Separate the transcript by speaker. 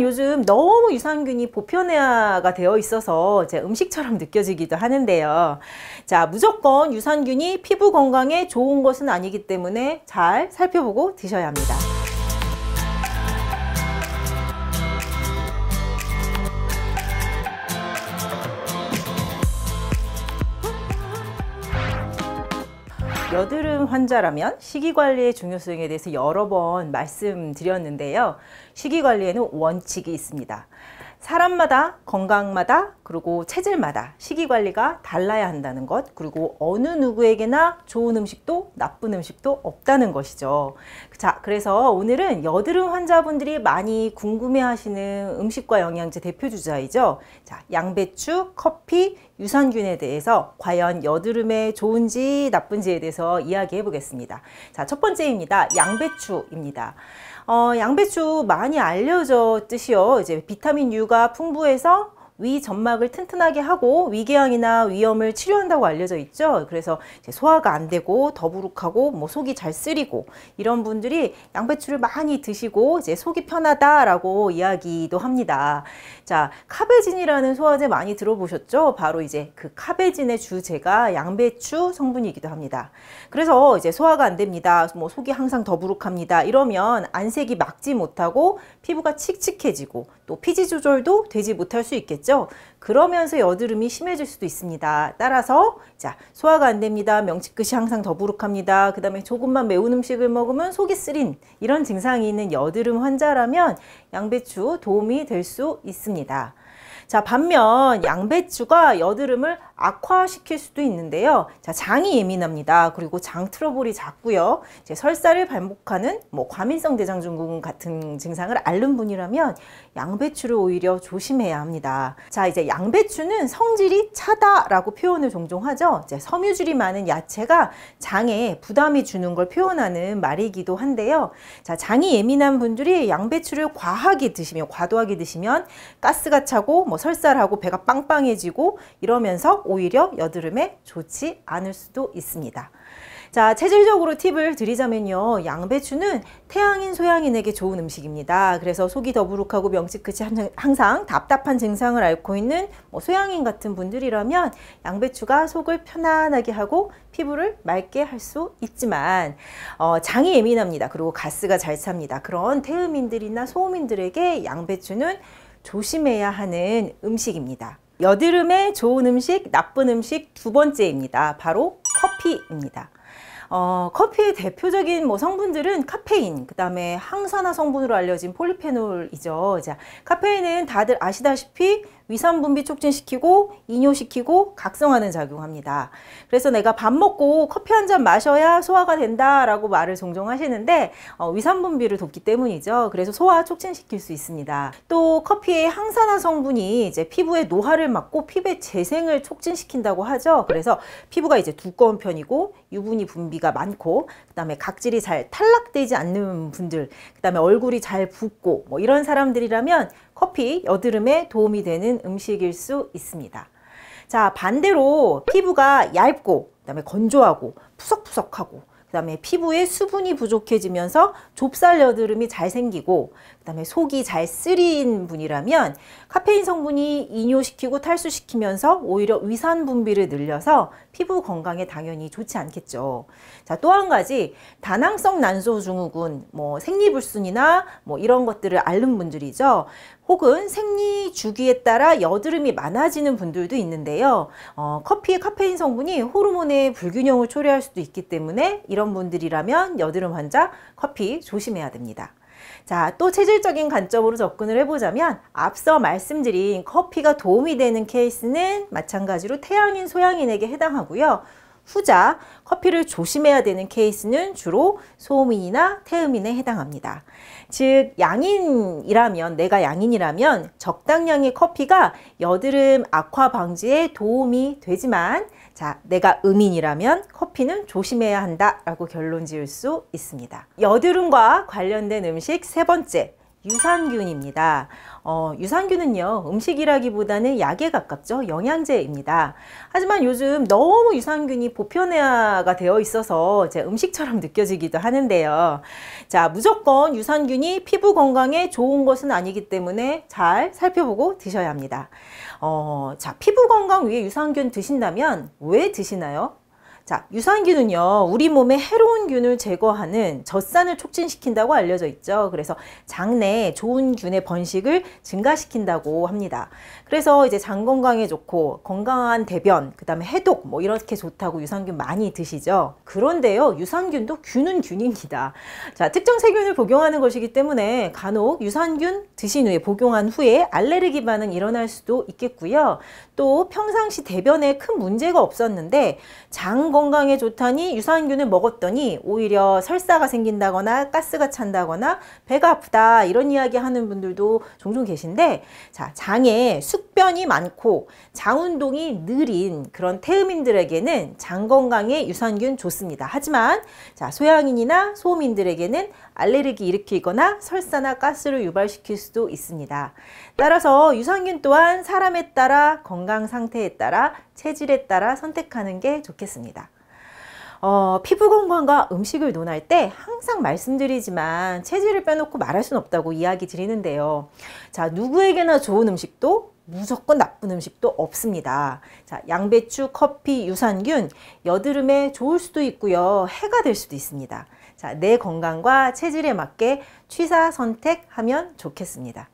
Speaker 1: 요즘 너무 유산균이 보편화가 되어 있어서 제 음식처럼 느껴지기도 하는데요. 자, 무조건 유산균이 피부 건강에 좋은 것은 아니기 때문에 잘 살펴보고 드셔야 합니다. 여드름 환자라면 식이관리의 중요성에 대해서 여러 번 말씀드렸는데요. 식이관리에는 원칙이 있습니다. 사람마다 건강마다 그리고 체질마다 식이관리가 달라야 한다는 것 그리고 어느 누구에게나 좋은 음식도 나쁜 음식도 없다는 것이죠 자 그래서 오늘은 여드름 환자분들이 많이 궁금해 하시는 음식과 영양제 대표 주자이죠 자 양배추 커피 유산균에 대해서 과연 여드름에 좋은지 나쁜지에 대해서 이야기해 보겠습니다. 자, 첫 번째입니다. 양배추입니다. 어, 양배추 많이 알려져 뜻이요. 이제 비타민 U가 풍부해서 위 점막을 튼튼하게 하고 위궤양이나 위염을 치료한다고 알려져 있죠. 그래서 소화가 안 되고 더부룩하고 뭐 속이 잘 쓰리고 이런 분들이 양배추를 많이 드시고 이제 속이 편하다라고 이야기도 합니다. 자, 카베진이라는 소화제 많이 들어보셨죠? 바로 이제 그 카베진의 주제가 양배추 성분이기도 합니다. 그래서 이제 소화가 안 됩니다. 뭐 속이 항상 더부룩합니다. 이러면 안색이 막지 못하고 피부가 칙칙해지고 또 피지 조절도 되지 못할 수 있겠죠. 그러면서 여드름이 심해질 수도 있습니다. 따라서 자 소화가 안 됩니다. 명치끝이 항상 더부룩합니다. 그 다음에 조금만 매운 음식을 먹으면 속이 쓰린 이런 증상이 있는 여드름 환자라면 양배추 도움이 될 수 있습니다. 자, 반면 양배추가 여드름을 악화시킬 수도 있는데요. 자, 장이 예민합니다. 그리고 장 트러블이 작고요 이제 설사를 반복하는 뭐 과민성 대장증후군 같은 증상을 앓는 분이라면 양배추를 오히려 조심해야 합니다. 자, 이제 양배추는 성질이 차다라고 표현을 종종 하죠. 이제 섬유질이 많은 야채가 장에 부담이 주는 걸 표현하는 말이기도 한데요. 자, 장이 예민한 분들이 양배추를 과하게 드시면 과도하게 드시면 가스가 차고 뭐뭐 설사하고 배가 빵빵해지고 이러면서 오히려 여드름에 좋지 않을 수도 있습니다. 자, 체질적으로 팁을 드리자면요. 양배추는 태양인 소양인에게 좋은 음식입니다. 그래서 속이 더부룩하고 명치끝이 항상 답답한 증상을 앓고 있는 뭐 소양인 같은 분들이라면 양배추가 속을 편안하게 하고 피부를 맑게 할 수 있지만 어, 장이 예민합니다. 그리고 가스가 잘 찹니다. 그런 태음인들이나 소음인들에게 양배추는 조심해야 하는 음식입니다. 여드름에 좋은 음식, 나쁜 음식 두 번째입니다. 바로 커피입니다. 어, 커피의 대표적인 뭐 성분들은 카페인, 그 다음에 항산화 성분으로 알려진 폴리페놀이죠. 자, 카페인은 다들 아시다시피 위산 분비 촉진시키고 이뇨시키고 각성하는 작용합니다. 그래서 내가 밥 먹고 커피 한 잔 마셔야 소화가 된다라고 말을 종종 하시는데 어, 위산 분비를 돕기 때문이죠. 그래서 소화 촉진시킬 수 있습니다. 또 커피의 항산화 성분이 이제 피부의 노화를 막고 피부의 재생을 촉진시킨다고 하죠. 그래서 피부가 이제 두꺼운 편이고 유분이 분비 비가 많고 그다음에 각질이 잘 탈락되지 않는 분들 그다음에 얼굴이 잘 붓고 뭐 이런 사람들이라면 커피 여드름에 도움이 되는 음식일 수 있습니다. 자 반대로 피부가 얇고 그다음에 건조하고 푸석푸석하고 그다음에 피부에 수분이 부족해지면서 좁쌀 여드름이 잘 생기고 그다음에 속이 잘 쓰린 분이라면 카페인 성분이 이뇨시키고 탈수시키면서 오히려 위산 분비를 늘려서 피부 건강에 당연히 좋지 않겠죠. 자, 또 한 가지 다낭성 난소 증후군, 뭐 생리불순이나 뭐 이런 것들을 앓는 분들이죠. 혹은 생리 주기에 따라 여드름이 많아지는 분들도 있는데요. 어, 커피의 카페인 성분이 호르몬의 불균형을 초래할 수도 있기 때문에 이런 분들이라면 여드름 환자 커피 조심해야 됩니다. 자, 또 체질적인 관점으로 접근을 해보자면 앞서 말씀드린 커피가 도움이 되는 케이스는 마찬가지로 태양인 소양인에게 해당하고요. 후자 커피를 조심해야 되는 케이스는 주로 소음인이나 태음인에 해당합니다. 즉 양인이라면 내가 양인이라면 적당량의 커피가 여드름 악화 방지에 도움이 되지만 자 내가 음인이라면 커피는 조심해야 한다 라고 결론 지을 수 있습니다. 여드름과 관련된 음식 세 번째 유산균입니다. 어, 유산균은요 음식이라기보다는 약에 가깝죠 영양제입니다. 하지만 요즘 너무 유산균이 보편화가 되어 있어서 제 음식처럼 느껴지기도 하는데요. 자 무조건 유산균이 피부 건강에 좋은 것은 아니기 때문에 잘 살펴보고 드셔야 합니다. 어, 자 피부 건강 위에 유산균 드신다면 왜 드시나요? 자, 유산균은요, 우리 몸에 해로운 균을 제거하는 젖산을 촉진시킨다고 알려져 있죠. 그래서 장내 좋은 균의 번식을 증가시킨다고 합니다. 그래서 이제 장 건강에 좋고 건강한 대변, 그 다음에 해독 뭐 이렇게 좋다고 유산균 많이 드시죠. 그런데요, 유산균도 균은 균입니다. 자, 특정 세균을 복용하는 것이기 때문에 간혹 유산균 드신 후에 복용한 후에 알레르기 반응이 일어날 수도 있겠고요. 또 평상시 대변에 큰 문제가 없었는데 장 건강에 좋다니 유산균을 먹었더니 오히려 설사가 생긴다거나 가스가 찬다거나 배가 아프다 이런 이야기 하는 분들도 종종 계신데 자 장에 숙변이 많고 장 운동이 느린 그런 태음인들에게는 장 건강에 유산균 좋습니다. 하지만 자 소양인이나 소음인들에게는 알레르기 일으키거나 설사나 가스를 유발시킬 수도 있습니다. 따라서 유산균 또한 사람에 따라 건강 상태에 따라 체질에 따라 선택하는 게 좋겠습니다. 어, 피부 건강과 음식을 논할 때 항상 말씀드리지만 체질을 빼놓고 말할 수는 없다고 이야기 드리는데요. 자, 누구에게나 좋은 음식도 무조건 나쁜 음식도 없습니다. 자, 양배추, 커피, 유산균, 여드름에 좋을 수도 있고요. 해가 될 수도 있습니다. 자, 내 건강과 체질에 맞게 취사 선택하면 좋겠습니다.